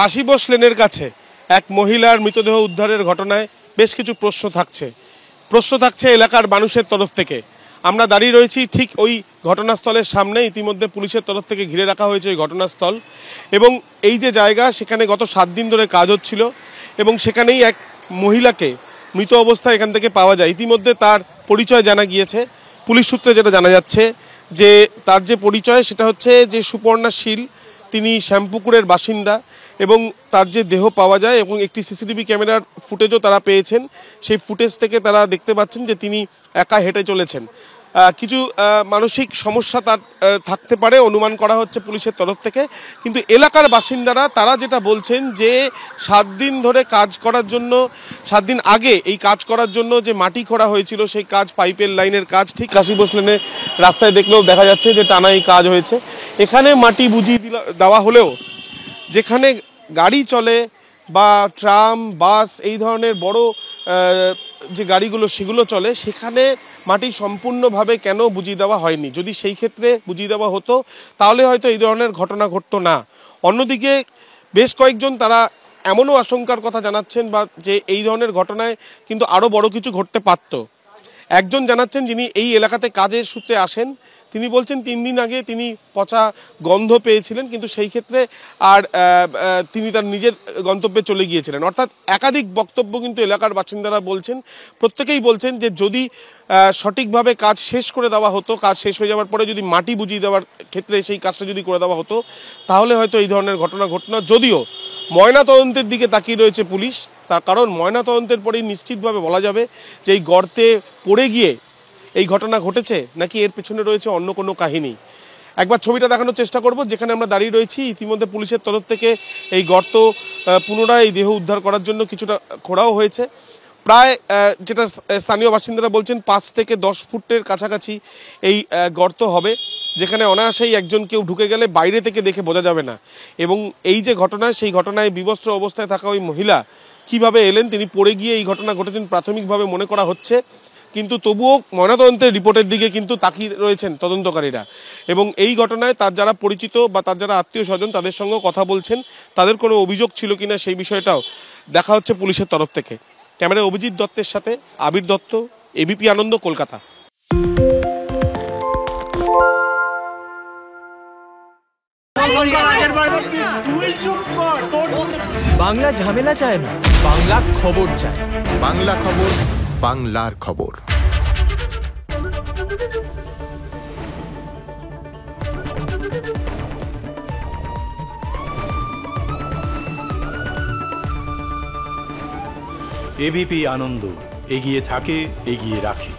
কাশীবোস লেনের কাছে এক মহিলার মৃতদেহ উদ্ধারের ঘটনায় বেশ কিছু প্রশ্ন থাকছে প্রশ্ন থাকছে এলাকার মানুষের তরফ থেকে আমরা দাঁড়িয়ে রয়েছি ঠিক ওই ঘটনাস্থলের সামনে ইতিমধ্যে পুলিশের তরফ থেকে ঘিরে রাখা হয়েছে ওই ঘটনাস্থল এবং এই যে জায়গা সেখানে গত সাত দিন ধরে কাজ হচ্ছিল এবং সেখানেই এক মহিলাকে মৃত অবস্থায় এখান থেকে পাওয়া যায় ইতিমধ্যে তার পরিচয় জানা গিয়েছে পুলিশ সূত্রে যেটা জানা যাচ্ছে যে তার যে পরিচয় সেটা হচ্ছে যে সুপর্ণা শীল তিনি শ্যামপুকুরের বাসিন্দা এবং তার যে দেহ পাওয়া যায় এবং একটি সিসিটিভি ক্যামেরার ফুটেজও তারা পেয়েছেন সেই ফুটেজ থেকে তারা দেখতে পাচ্ছেন যে তিনি একা হেঁটে চলেছেন কিছু মানসিক সমস্যা তার থাকতে পারে অনুমান করা হচ্ছে পুলিশের তরফ থেকে কিন্তু এলাকার বাসিন্দারা তারা যেটা বলছেন যে সাত দিন ধরে কাজ করার জন্য সাত দিন আগে এই কাজ করার জন্য যে মাটি খোঁড়া হয়েছিল সেই কাজ পাইপের লাইনের কাজ ঠিক কাশি বসলেনে রাস্তায় দেখলেও দেখা যাচ্ছে যে টানা এই কাজ হয়েছে এখানে মাটি বুঝিয়ে দেওয়া হলেও যেখানে গাড়ি চলে বা ট্রাম বাস এই ধরনের বড় যে গাড়িগুলো সেগুলো চলে সেখানে মাটি সম্পূর্ণভাবে কেন বুঝিয়ে দেওয়া হয়নি যদি সেই ক্ষেত্রে বুঝিয়ে দেওয়া হতো তাহলে হয়তো এই ধরনের ঘটনা ঘটতো না অন্যদিকে বেশ কয়েকজন তারা এমনও আশঙ্কার কথা জানাচ্ছেন বা যে এই ধরনের ঘটনায় কিন্তু আরও বড় কিছু ঘটতে পারতো একজন জানাচ্ছেন যিনি এই এলাকাতে কাজের সূত্রে আসেন তিনি বলছেন তিন দিন আগে তিনি পচা গন্ধ পেয়েছিলেন কিন্তু সেই ক্ষেত্রে আর তিনি তার নিজের গন্তব্যে চলে গিয়েছিলেন অর্থাৎ একাধিক বক্তব্য কিন্তু এলাকার বাসিন্দারা বলছেন প্রত্যেকেই বলছেন যে যদি সঠিকভাবে কাজ শেষ করে দেওয়া হতো কাজ শেষ হয়ে যাওয়ার পরে যদি মাটি বুঝিয়ে দেওয়ার ক্ষেত্রে সেই কাজটা যদি করে দেওয়া হতো তাহলে হয়তো এই ধরনের ঘটনা ঘটনা যদিও ময়না তদন্তের দিকে তাকিয়ে রয়েছে পুলিশ তার কারণ ময়নাতদন্তের পরেই নিশ্চিতভাবে বলা যাবে যে এই গর্তে পড়ে গিয়ে এই ঘটনা ঘটেছে নাকি এর পেছনে রয়েছে অন্য কোনো কাহিনী একবার ছবিটা দেখানোর চেষ্টা করব যেখানে আমরা দাঁড়িয়ে রয়েছি ইতিমধ্যে পুলিশের তরফ থেকে এই গর্ত পুনরায় দেহ উদ্ধার করার জন্য কিছুটা খোঁড়াও হয়েছে প্রায় যেটা স্থানীয় বাসিন্দারা বলছেন পাঁচ থেকে দশ ফুটের কাছাকাছি এই গর্ত হবে যেখানে অনায়াসেই একজন কেউ ঢুকে গেলে বাইরে থেকে দেখে বোঝা যাবে না এবং এই যে ঘটনা সেই ঘটনায় বিবস্ত্র অবস্থায় থাকা ওই মহিলা কিভাবে এলেন তিনি পড়ে গিয়ে এই ঘটনা ঘটেছেন প্রাথমিকভাবে মনে করা হচ্ছে কিন্তু তবুও ময়নাতদন্তের রিপোর্টের দিকে কিন্তু তাকিয়ে রয়েছেন তদন্তকারীরা এবং এই ঘটনায় তার যারা পরিচিত বা তার যারা আত্মীয় স্বজন তাদের সঙ্গেও কথা বলছেন তাদের কোনো অভিযোগ ছিল কিনা সেই বিষয়টাও দেখা হচ্ছে পুলিশের তরফ থেকে ক্যামেরা অভিজিৎ দত্তের সাথে আবির দত্ত এবিপি আনন্দ কলকাতা বাংলা ঝামেলা চায় না বাংলা খবর চায় বাংলা খবর বাংলার খবর এবিপি আনন্দ এগিয়ে থাকে এগিয়ে রাখে